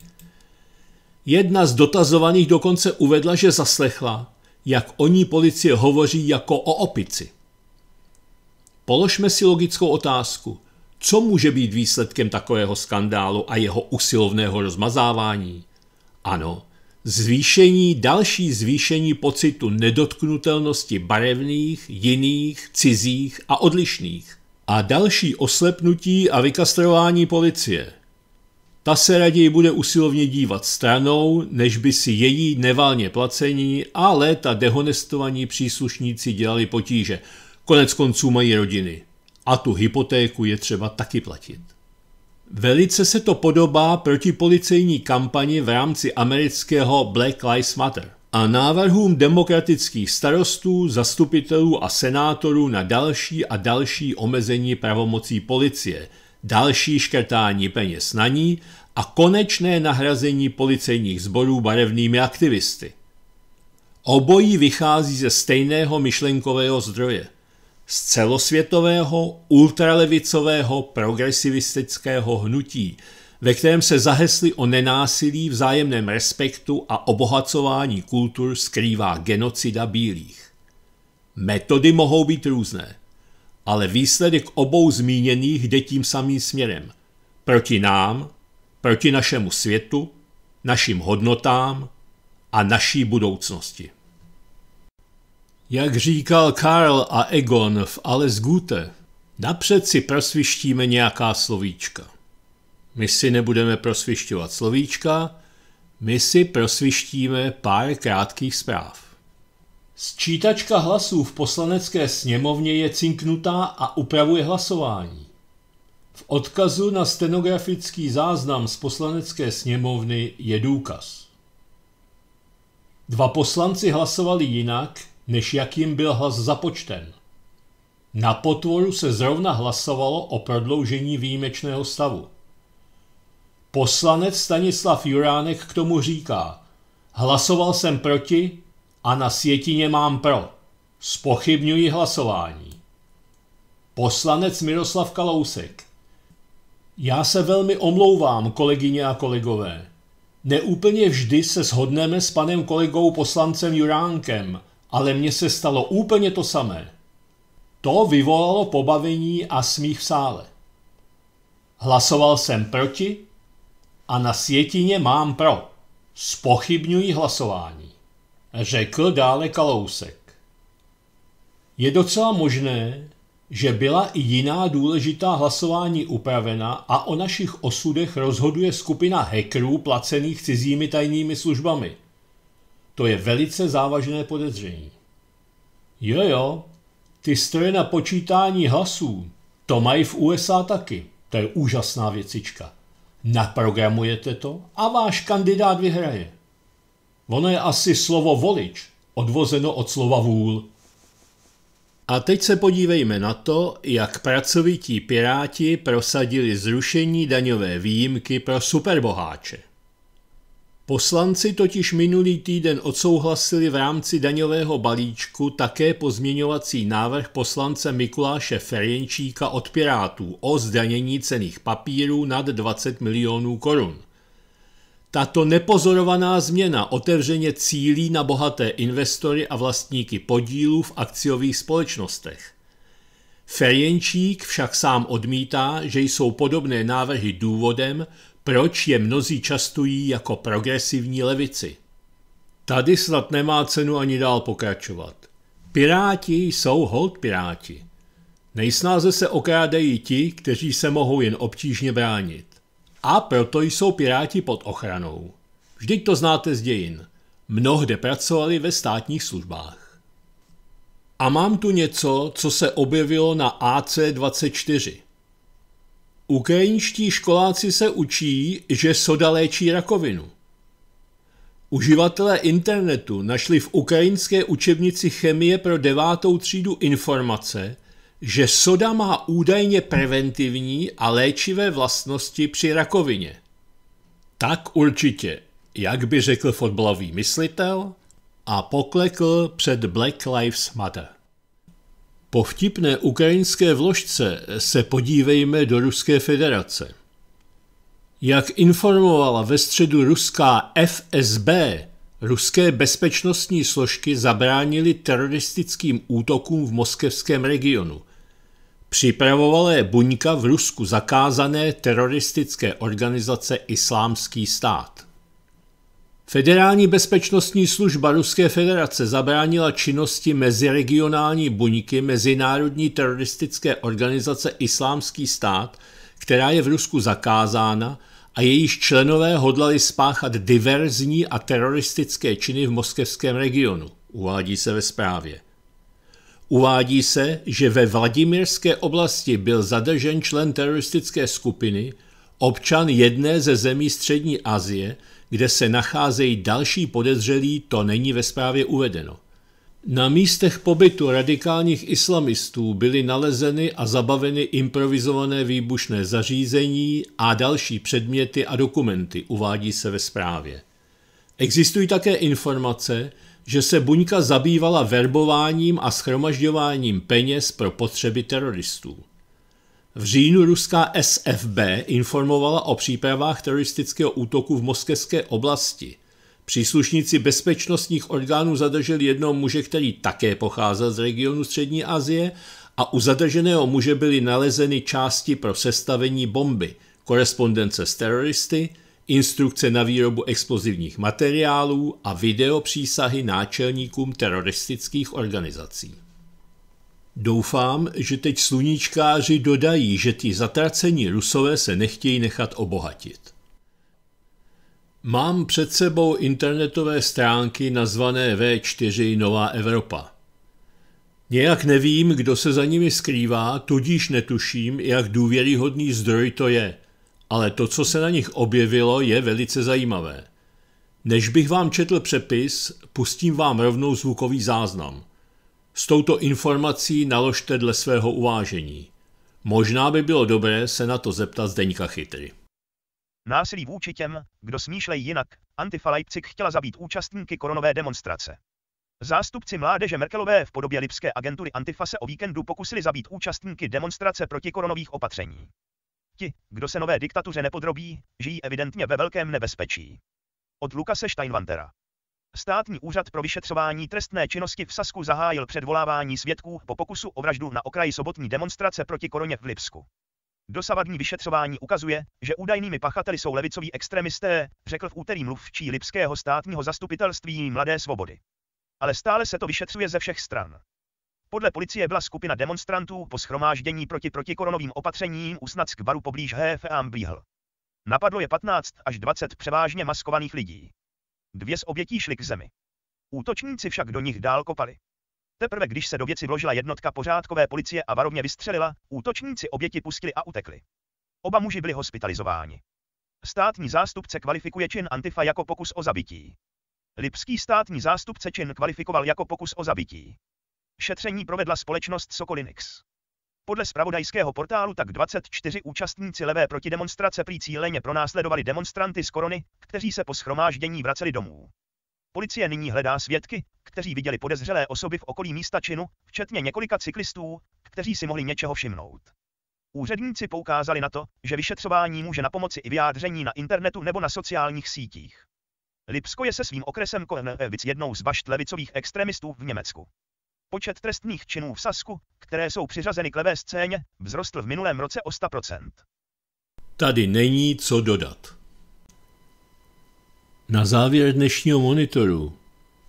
Jedna z dotazovaných dokonce uvedla, že zaslechla, jak o ní policie hovoří jako o opici. Položme si logickou otázku. Co může být výsledkem takového skandálu a jeho usilovného rozmazávání? Ano, zvýšení, další zvýšení pocitu nedotknutelnosti barevných, jiných, cizích a odlišných. A další oslepnutí a vykastrování policie. Ta se raději bude usilovně dívat stranou, než by si její nevalně placení a léta dehonestovaní příslušníci dělali potíže – Konec konců mají rodiny. A tu hypotéku je třeba taky platit. Velice se to podobá proti policejní kampani v rámci amerického Black Lives Matter a návrhům demokratických starostů, zastupitelů a senátorů na další a další omezení pravomocí policie, další škrtání peněz na ní a konečné nahrazení policejních sborů barevnými aktivisty. Obojí vychází ze stejného myšlenkového zdroje – z celosvětového ultralevicového progresivistického hnutí, ve kterém se zahesly o nenásilí, vzájemném respektu a obohacování kultur skrývá genocida bílých. Metody mohou být různé, ale výsledek obou zmíněných jde tím samým směrem. Proti nám, proti našemu světu, našim hodnotám a naší budoucnosti. Jak říkal Karl a Egon v Alles Gute, napřed si prosvištíme nějaká slovíčka. My si nebudeme prosvišťovat slovíčka, my si prosvištíme pár krátkých zpráv. Sčítačka hlasů v poslanecké sněmovně je cinknutá a upravuje hlasování. V odkazu na stenografický záznam z poslanecké sněmovny je důkaz. Dva poslanci hlasovali jinak, než jakým byl hlas započten. Na potvoru se zrovna hlasovalo o prodloužení výjimečného stavu. Poslanec Stanislav Juránek k tomu říká, hlasoval jsem proti a na sjetině mám pro. Spochybňuji hlasování. Poslanec Miroslav Kalousek. Já se velmi omlouvám, kolegyně a kolegové. Neúplně vždy se shodneme s panem kolegou poslancem Juránkem ale mně se stalo úplně to samé. To vyvolalo pobavení a smích v sále. Hlasoval jsem proti a na sjetině mám pro. Spochybňuji hlasování, řekl dále Kalousek. Je docela možné, že byla i jiná důležitá hlasování upravena a o našich osudech rozhoduje skupina hackerů placených cizími tajnými službami – to je velice závažné podezření. Jo, jo, ty stroje na počítání hlasů, to mají v USA taky. To je úžasná věcička. Naprogramujete to a váš kandidát vyhraje. Ono je asi slovo volič, odvozeno od slova vůl. A teď se podívejme na to, jak pracovití piráti prosadili zrušení daňové výjimky pro superboháče. Poslanci totiž minulý týden odsouhlasili v rámci daňového balíčku také pozměňovací návrh poslance Mikuláše Ferjenčíka od Pirátů o zdanění cených papírů nad 20 milionů korun. Tato nepozorovaná změna otevřeně cílí na bohaté investory a vlastníky podílů v akciových společnostech. Ferjenčík však sám odmítá, že jsou podobné návrhy důvodem, proč je mnozí častují jako progresivní levici. Tady snad nemá cenu ani dál pokračovat. Piráti jsou hold piráti. Nejsnáze se okrádají ti, kteří se mohou jen obtížně bránit. A proto jsou piráti pod ochranou. Vždyť to znáte z dějin. Mnohde pracovali ve státních službách. A mám tu něco, co se objevilo na AC24. Ukrajinští školáci se učí, že soda léčí rakovinu. Uživatelé internetu našli v ukrajinské učebnici chemie pro devátou třídu informace, že soda má údajně preventivní a léčivé vlastnosti při rakovině. Tak určitě, jak by řekl fotbalový myslitel a poklekl před Black Lives Matter. Po vtipné ukrajinské vložce se podívejme do Ruské federace. Jak informovala ve středu ruská FSB, ruské bezpečnostní složky zabránili teroristickým útokům v moskevském regionu. je buňka v Rusku zakázané teroristické organizace Islámský stát. Federální bezpečnostní služba Ruské federace zabránila činnosti meziregionální buňky mezinárodní teroristické organizace Islámský stát, která je v Rusku zakázána a jejíž členové hodlali spáchat diverzní a teroristické činy v moskevském regionu, uvádí se ve zprávě. Uvádí se, že ve Vladimirské oblasti byl zadržen člen teroristické skupiny, občan jedné ze zemí Střední Asie, kde se nacházejí další podezřelí, to není ve zprávě uvedeno. Na místech pobytu radikálních islamistů byly nalezeny a zabaveny improvizované výbušné zařízení a další předměty a dokumenty, uvádí se ve zprávě. Existují také informace, že se buňka zabývala verbováním a schromažďováním peněz pro potřeby teroristů. V říjnu ruská SFB informovala o přípravách teroristického útoku v moskevské oblasti. Příslušníci bezpečnostních orgánů zadrželi jednoho muže, který také pocházel z regionu Střední Asie a u zadrženého muže byly nalezeny části pro sestavení bomby, korespondence s teroristy, instrukce na výrobu explozivních materiálů a videopřísahy náčelníkům teroristických organizací. Doufám, že teď sluníčkáři dodají, že ti zatracení rusové se nechtějí nechat obohatit. Mám před sebou internetové stránky nazvané V4 Nová Evropa. Nějak nevím, kdo se za nimi skrývá, tudíž netuším, jak důvěryhodný zdroj to je, ale to, co se na nich objevilo, je velice zajímavé. Než bych vám četl přepis, pustím vám rovnou zvukový záznam. S touto informací naložte dle svého uvážení. Možná by bylo dobré se na to zeptat Zdeňka Chytry. Násilí vůči těm, kdo smýšlejí jinak, Antifa Leipzig chtěla zabít účastníky koronové demonstrace. Zástupci mládeže Merkelové v podobě lipské agentury Antifa se o víkendu pokusili zabít účastníky demonstrace proti koronových opatření. Ti, kdo se nové diktatuře nepodrobí, žijí evidentně ve velkém nebezpečí. Od Lukase Steinwandera. Státní úřad pro vyšetřování trestné činnosti v Sasku zahájil předvolávání svědků po pokusu o vraždu na okraji sobotní demonstrace proti koroně v Lipsku. Dosavadní vyšetřování ukazuje, že údajnými pachateli jsou levicoví extremisté, řekl v úterý mluvčí Lipského státního zastupitelství Mladé svobody. Ale stále se to vyšetřuje ze všech stran. Podle policie byla skupina demonstrantů po schromáždění proti protikoronovým opatřením u Snack baru poblíž HF Amblíhl. Napadlo je 15 až 20 převážně maskovaných lidí. Dvě z obětí šly k zemi. Útočníci však do nich dál kopali. Teprve když se do věci vložila jednotka pořádkové policie a varovně vystřelila, útočníci oběti pustili a utekli. Oba muži byli hospitalizováni. Státní zástupce kvalifikuje čin Antifa jako pokus o zabití. Lipský státní zástupce čin kvalifikoval jako pokus o zabití. Šetření provedla společnost Sokolinix. Podle spravodajského portálu tak 24 účastníci levé protidemonstrace prý cíleně pronásledovali demonstranty z korony, kteří se po schromáždění vraceli domů. Policie nyní hledá svědky, kteří viděli podezřelé osoby v okolí místa činu, včetně několika cyklistů, kteří si mohli něčeho všimnout. Úředníci poukázali na to, že vyšetřování může na pomoci i vyjádření na internetu nebo na sociálních sítích. Lipsko je se svým okresem Kornvic jednou z bašt levicových extremistů v Německu. Počet trestných činů v Sasku, které jsou přiřazeny k levé scéně, vzrostl v minulém roce o 100%. Tady není co dodat. Na závěr dnešního monitoru,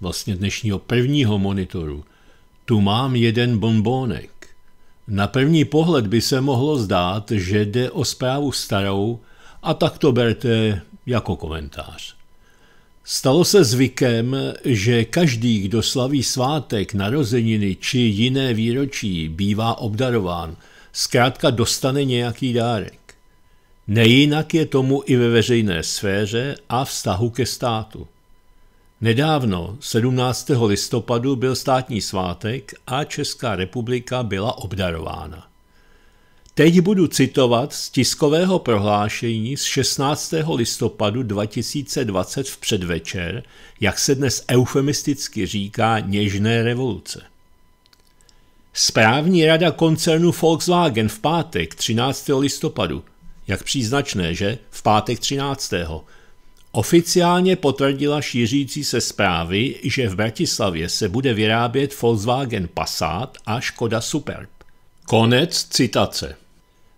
vlastně dnešního prvního monitoru, tu mám jeden bonbónek. Na první pohled by se mohlo zdát, že jde o zprávu starou a tak to berte jako komentář. Stalo se zvykem, že každý, kdo slaví svátek, narozeniny či jiné výročí, bývá obdarován, zkrátka dostane nějaký dárek. Nejinak je tomu i ve veřejné sféře a vztahu ke státu. Nedávno, 17. listopadu, byl státní svátek a Česká republika byla obdarována. Teď budu citovat z tiskového prohlášení z 16. listopadu 2020 v předvečer, jak se dnes eufemisticky říká něžné revoluce. Správní rada koncernu Volkswagen v pátek 13. listopadu, jak příznačné, že? V pátek 13. Oficiálně potvrdila šířící se zprávy, že v Bratislavě se bude vyrábět Volkswagen Passat a Škoda Superb. Konec citace.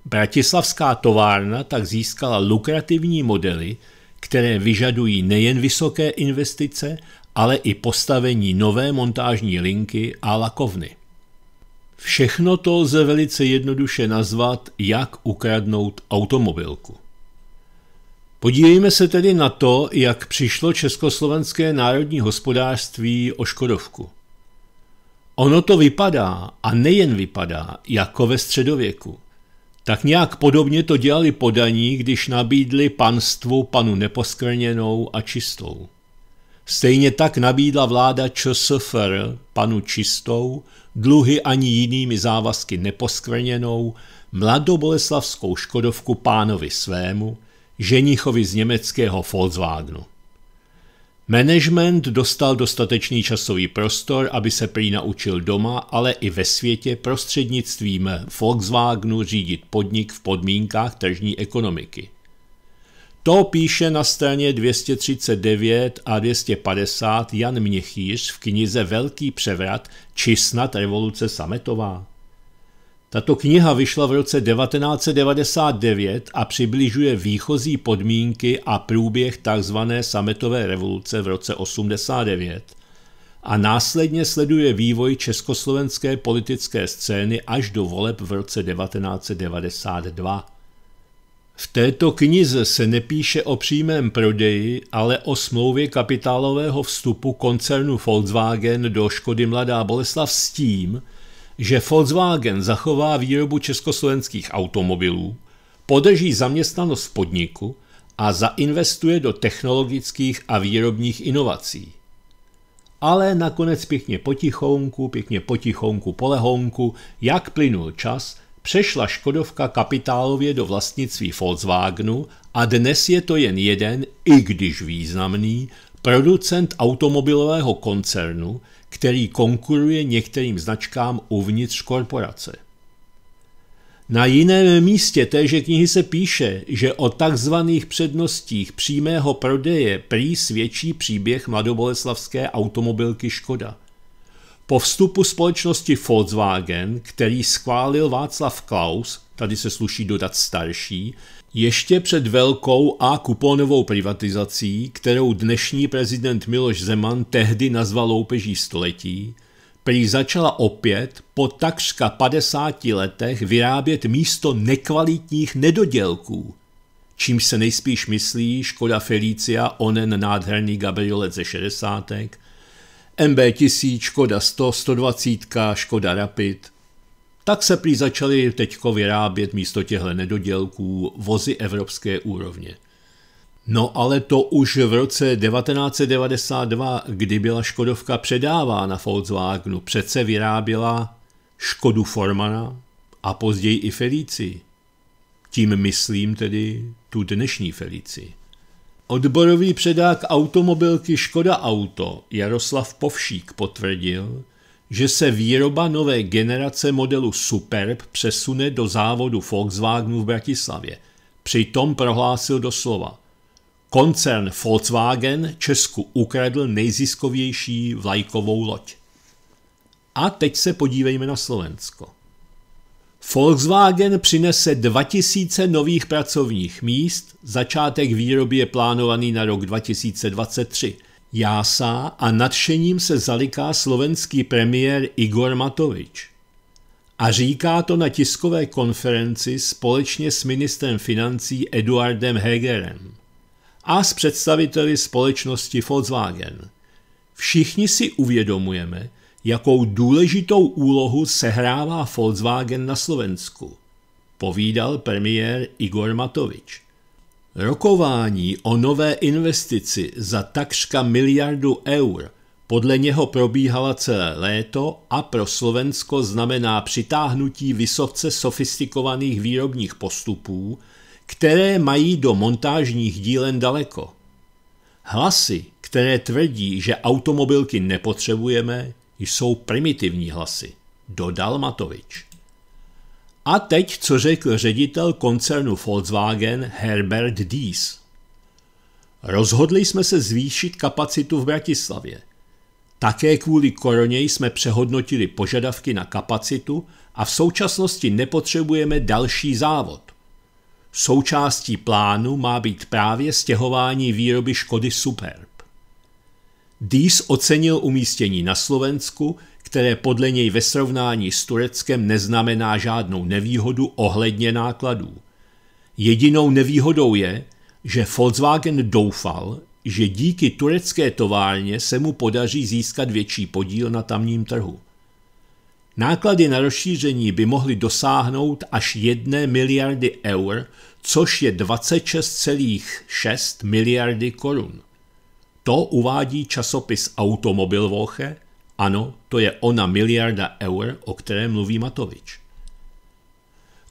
Bratislavská továrna tak získala lukrativní modely, které vyžadují nejen vysoké investice, ale i postavení nové montážní linky a lakovny. Všechno to lze velice jednoduše nazvat, jak ukradnout automobilku. Podívejme se tedy na to, jak přišlo československé národní hospodářství o Škodovku. Ono to vypadá, a nejen vypadá, jako ve středověku – tak nějak podobně to dělali podaní, když nabídli panstvu panu neposkrněnou a čistou. Stejně tak nabídla vláda ČSFR panu čistou, dluhy ani jinými závazky neposkrněnou, mladoboleslavskou škodovku pánovi svému, ženichovi z německého Volkswagenu. Management dostal dostatečný časový prostor, aby se prý naučil doma, ale i ve světě prostřednictvím Volkswagenu řídit podnik v podmínkách tržní ekonomiky. To píše na straně 239 a 250 Jan Měchýř v knize Velký převrat či snad revoluce sametová. Tato kniha vyšla v roce 1999 a přibližuje výchozí podmínky a průběh tzv. sametové revoluce v roce 89 a následně sleduje vývoj československé politické scény až do voleb v roce 1992. V této knize se nepíše o přímém prodeji, ale o smlouvě kapitálového vstupu koncernu Volkswagen do Škody Mladá Boleslav s tím, že Volkswagen zachová výrobu československých automobilů, podrží zaměstnanost v podniku a zainvestuje do technologických a výrobních inovací. Ale nakonec pěkně potichounku, pěkně potichounku, polehounku, jak plynul čas, přešla Škodovka kapitálově do vlastnictví Volkswagenu a dnes je to jen jeden, i když významný, producent automobilového koncernu, který konkuruje některým značkám uvnitř korporace. Na jiném místě téže knihy se píše, že o takzvaných přednostích přímého prodeje prý svědčí příběh mladoboleslavské automobilky Škoda. Po vstupu společnosti Volkswagen, který schválil Václav Klaus, tady se sluší dodat starší, ještě před velkou a kuponovou privatizací, kterou dnešní prezident Miloš Zeman tehdy nazval loupeží století, prý začala opět po takřka 50 letech vyrábět místo nekvalitních nedodělků, Čím se nejspíš myslí Škoda Felicia, onen nádherný gabriolet ze 60. MB1000, Škoda 100, 120, Škoda Rapid, tak se prý začaly teďko vyrábět místo těchto nedodělků vozy evropské úrovně. No ale to už v roce 1992, kdy byla Škodovka předávána Volkswagenu, přece vyráběla Škodu Formana a později i Felici. Tím myslím tedy tu dnešní Felici. Odborový předák automobilky Škoda Auto Jaroslav Povšík potvrdil, že se výroba nové generace modelu Superb přesune do závodu Volkswagenu v Bratislavě. Přitom prohlásil doslova. Koncern Volkswagen Česku ukradl nejziskovější vlajkovou loď. A teď se podívejme na Slovensko. Volkswagen přinese 2000 nových pracovních míst, začátek výroby je plánovaný na rok 2023 – jásá a nadšením se zaliká slovenský premiér Igor Matovič. A říká to na tiskové konferenci společně s ministrem financí Eduardem Hegerem a s představiteli společnosti Volkswagen. Všichni si uvědomujeme, jakou důležitou úlohu sehrává Volkswagen na Slovensku, povídal premiér Igor Matovič. Rokování o nové investici za takřka miliardu eur podle něho probíhala celé léto a pro Slovensko znamená přitáhnutí vysoce sofistikovaných výrobních postupů, které mají do montážních dílen daleko. Hlasy, které tvrdí, že automobilky nepotřebujeme, jsou primitivní hlasy, dodal Matovič. A teď, co řekl ředitel koncernu Volkswagen Herbert Dies. Rozhodli jsme se zvýšit kapacitu v Bratislavě. Také kvůli koroně jsme přehodnotili požadavky na kapacitu a v současnosti nepotřebujeme další závod. Součástí plánu má být právě stěhování výroby Škody Superb. Dís ocenil umístění na Slovensku, které podle něj ve srovnání s Tureckem neznamená žádnou nevýhodu ohledně nákladů. Jedinou nevýhodou je, že Volkswagen doufal, že díky turecké továrně se mu podaří získat větší podíl na tamním trhu. Náklady na rozšíření by mohly dosáhnout až 1 miliardy eur, což je 26,6 miliardy korun. To uvádí časopis Automobilwoche. Ano, to je ona miliarda eur, o které mluví Matovič.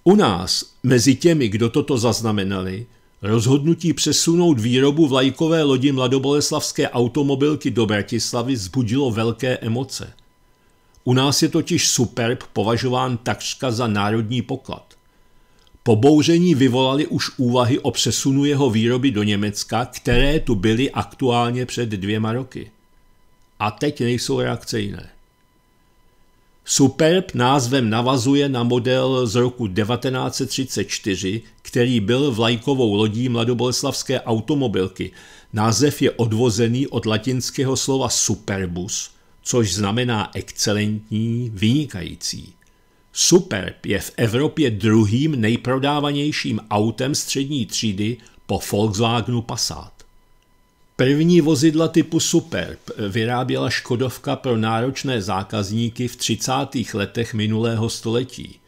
U nás, mezi těmi, kdo toto zaznamenali, rozhodnutí přesunout výrobu vlajkové lodi mladoboleslavské automobilky do Bratislavy zbudilo velké emoce. U nás je totiž Superb považován takřka za národní poklad. Po bouření vyvolali už úvahy o přesunu jeho výroby do Německa, které tu byly aktuálně před dvěma roky. A teď nejsou reakce jiné. Superb názvem navazuje na model z roku 1934, který byl vlajkovou lodí mladoboleslavské automobilky. Název je odvozený od latinského slova superbus, což znamená excelentní, vynikající. Superb je v Evropě druhým nejprodávanějším autem střední třídy po Volkswagenu Passat. První vozidla typu Superb vyráběla Škodovka pro náročné zákazníky v 30. letech minulého století.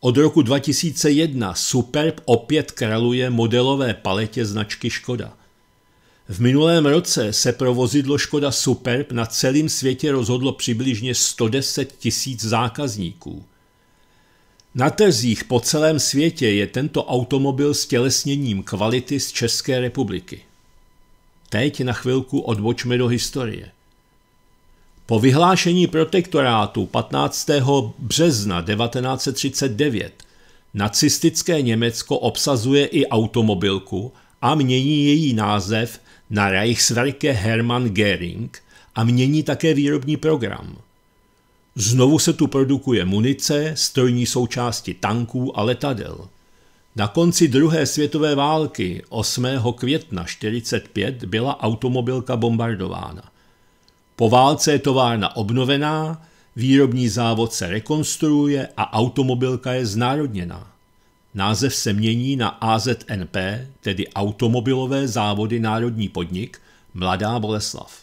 Od roku 2001 Superb opět kraluje modelové paletě značky Škoda. V minulém roce se pro vozidlo Škoda Superb na celém světě rozhodlo přibližně 110 tisíc zákazníků. Na trzích po celém světě je tento automobil s tělesněním kvality z České republiky. Teď na chvilku odbočme do historie. Po vyhlášení protektorátu 15. března 1939 nacistické Německo obsazuje i automobilku a mění její název na Reichswerke Hermann Göring a mění také výrobní program – Znovu se tu produkuje munice, strojní součásti tanků a letadel. Na konci druhé světové války 8. května 1945 byla automobilka bombardována. Po válce je továrna obnovená, výrobní závod se rekonstruuje a automobilka je znárodněná. Název se mění na AZNP, tedy Automobilové závody Národní podnik, Mladá Boleslav.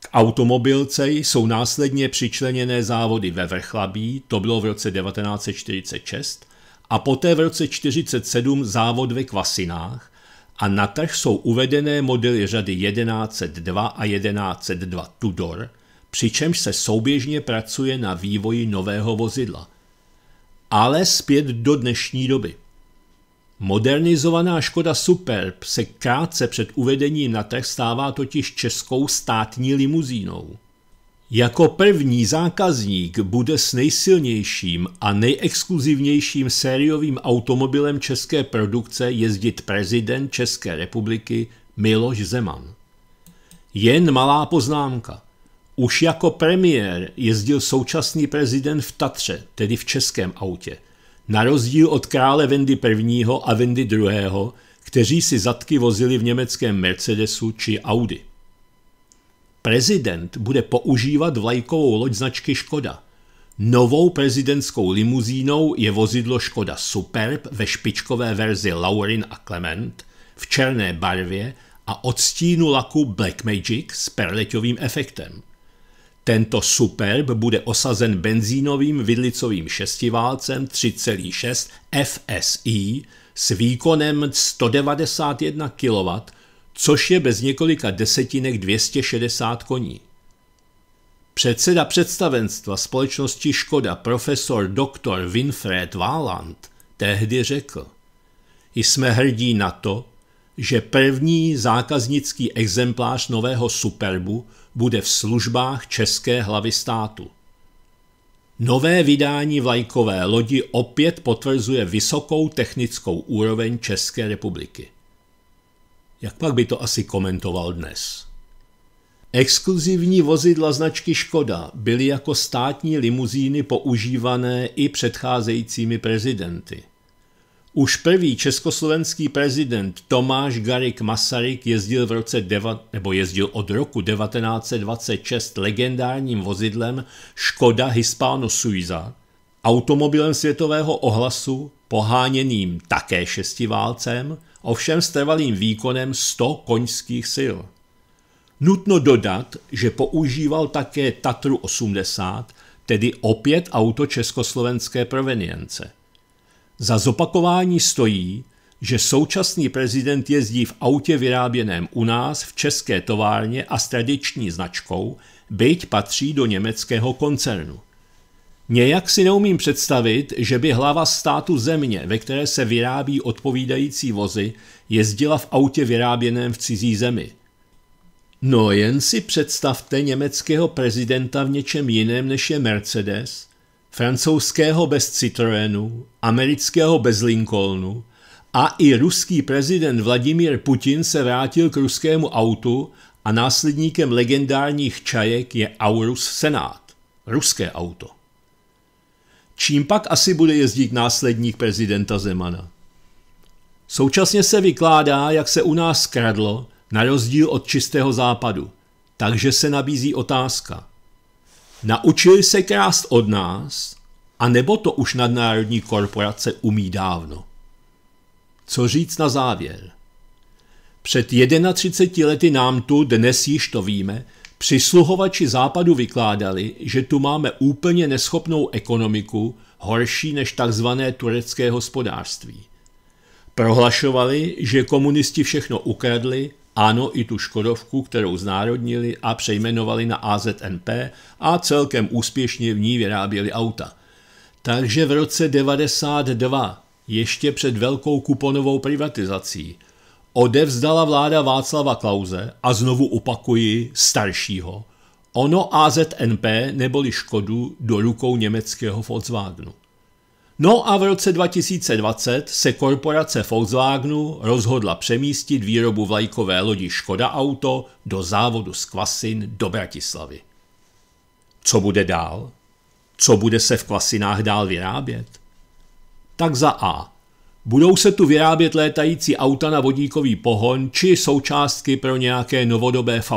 K automobilce jsou následně přičleněné závody ve Vrchlabí, to bylo v roce 1946, a poté v roce 1947 závod ve Kvasinách a na trh jsou uvedené modely řady 1102 a 1102 Tudor, přičemž se souběžně pracuje na vývoji nového vozidla. Ale zpět do dnešní doby – Modernizovaná Škoda Superb se krátce před uvedením na trh stává totiž českou státní limuzínou. Jako první zákazník bude s nejsilnějším a nejexkluzivnějším sériovým automobilem české produkce jezdit prezident České republiky Miloš Zeman. Jen malá poznámka. Už jako premiér jezdil současný prezident v Tatře, tedy v českém autě – na rozdíl od krále Vendy I. a Vendy II., kteří si zadky vozili v německém Mercedesu či Audi. Prezident bude používat vlajkovou loď značky Škoda. Novou prezidentskou limuzínou je vozidlo Škoda Superb ve špičkové verzi Laurin a Clement v černé barvě a odstínu laku Black Magic s perleťovým efektem. Tento Superb bude osazen benzínovým vidlicovým šestiválcem 3,6 FSI s výkonem 191 kW, což je bez několika desetinek 260 koní. Předseda představenstva společnosti Škoda profesor dr. Winfred Váland tehdy řekl Jsme hrdí na to, že první zákaznický exemplář nového Superbu bude v službách české hlavy státu. Nové vydání vlajkové lodi opět potvrzuje vysokou technickou úroveň České republiky. Jak pak by to asi komentoval dnes? Exkluzivní vozidla značky Škoda byly jako státní limuzíny používané i předcházejícími prezidenty – už první československý prezident Tomáš Garik Masaryk jezdil v roce deva, nebo jezdil od roku 1926 legendárním vozidlem Škoda Hispano Suiza, automobilem světového ohlasu, poháněným také šestiválcem, ovšem s trvalým výkonem 100 koňských sil. Nutno dodat, že používal také Tatru 80, tedy opět auto československé provenience. Za zopakování stojí, že současný prezident jezdí v autě vyráběném u nás v české továrně a s tradiční značkou, byť patří do německého koncernu. Nějak si neumím představit, že by hlava státu země, ve které se vyrábí odpovídající vozy, jezdila v autě vyráběném v cizí zemi. No jen si představte německého prezidenta v něčem jiném než je Mercedes – francouzského bez Citroenu, amerického bez Lincolnu a i ruský prezident Vladimír Putin se vrátil k ruskému autu a následníkem legendárních čajek je Aurus Senát, ruské auto. Čím pak asi bude jezdit následník prezidenta Zemana? Současně se vykládá, jak se u nás kradlo, na rozdíl od čistého západu. Takže se nabízí otázka – Naučili se krást od nás, a nebo to už nadnárodní korporace umí dávno? Co říct na závěr? Před 31 lety nám tu, dnes již to víme, přisluhovači západu vykládali, že tu máme úplně neschopnou ekonomiku, horší než tzv. turecké hospodářství. Prohlašovali, že komunisti všechno ukradli, ano, i tu Škodovku, kterou znárodnili a přejmenovali na AZNP a celkem úspěšně v ní vyráběli auta. Takže v roce 92, ještě před velkou kuponovou privatizací, odevzdala vláda Václava Klauze, a znovu opakuji, staršího, ono AZNP neboli Škodu do rukou německého Volkswagenu. No a v roce 2020 se korporace Volkswagenu rozhodla přemístit výrobu vlajkové lodi Škoda Auto do závodu z Kvasin do Bratislavy. Co bude dál? Co bude se v Kvasinách dál vyrábět? Tak za A. Budou se tu vyrábět létající auta na vodíkový pohon či součástky pro nějaké novodobé v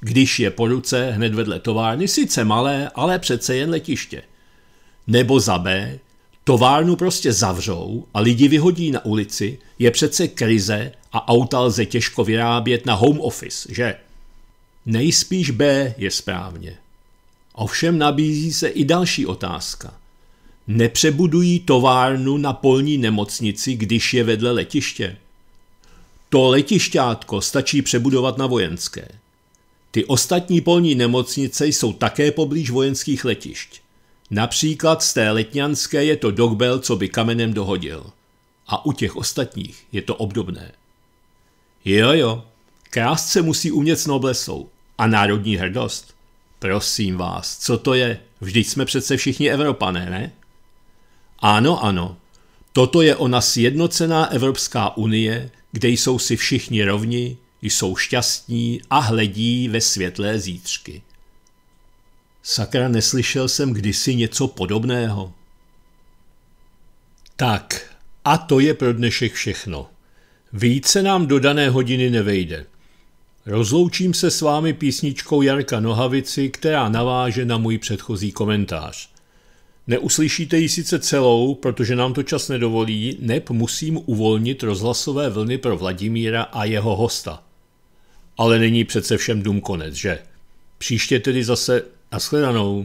když je po ruce hned vedle továrny sice malé, ale přece jen letiště. Nebo za B Továrnu prostě zavřou a lidi vyhodí na ulici, je přece krize a auta lze těžko vyrábět na home office, že? Nejspíš B je správně. Ovšem nabízí se i další otázka. Nepřebudují továrnu na polní nemocnici, když je vedle letiště? To letišťátko stačí přebudovat na vojenské. Ty ostatní polní nemocnice jsou také poblíž vojenských letišť. Například z té letňanské je to dogbel, co by kamenem dohodil. A u těch ostatních je to obdobné. Jo jo, krásce musí umět s noblesou. A národní hrdost? Prosím vás, co to je? Vždyť jsme přece všichni Evropané, ne? Ano, ano. Toto je ona sjednocená Evropská unie, kde jsou si všichni rovni, jsou šťastní a hledí ve světlé zítřky. Sakra, neslyšel jsem kdysi něco podobného. Tak, a to je pro dnešek všechno. Více nám do dané hodiny nevejde. Rozloučím se s vámi písničkou Jarka Nohavici, která naváže na můj předchozí komentář. Neuslyšíte ji sice celou, protože nám to čas nedovolí, neb musím uvolnit rozhlasové vlny pro Vladimíra a jeho hosta. Ale není přece všem dům konec, že? Příště tedy zase Nashledanou.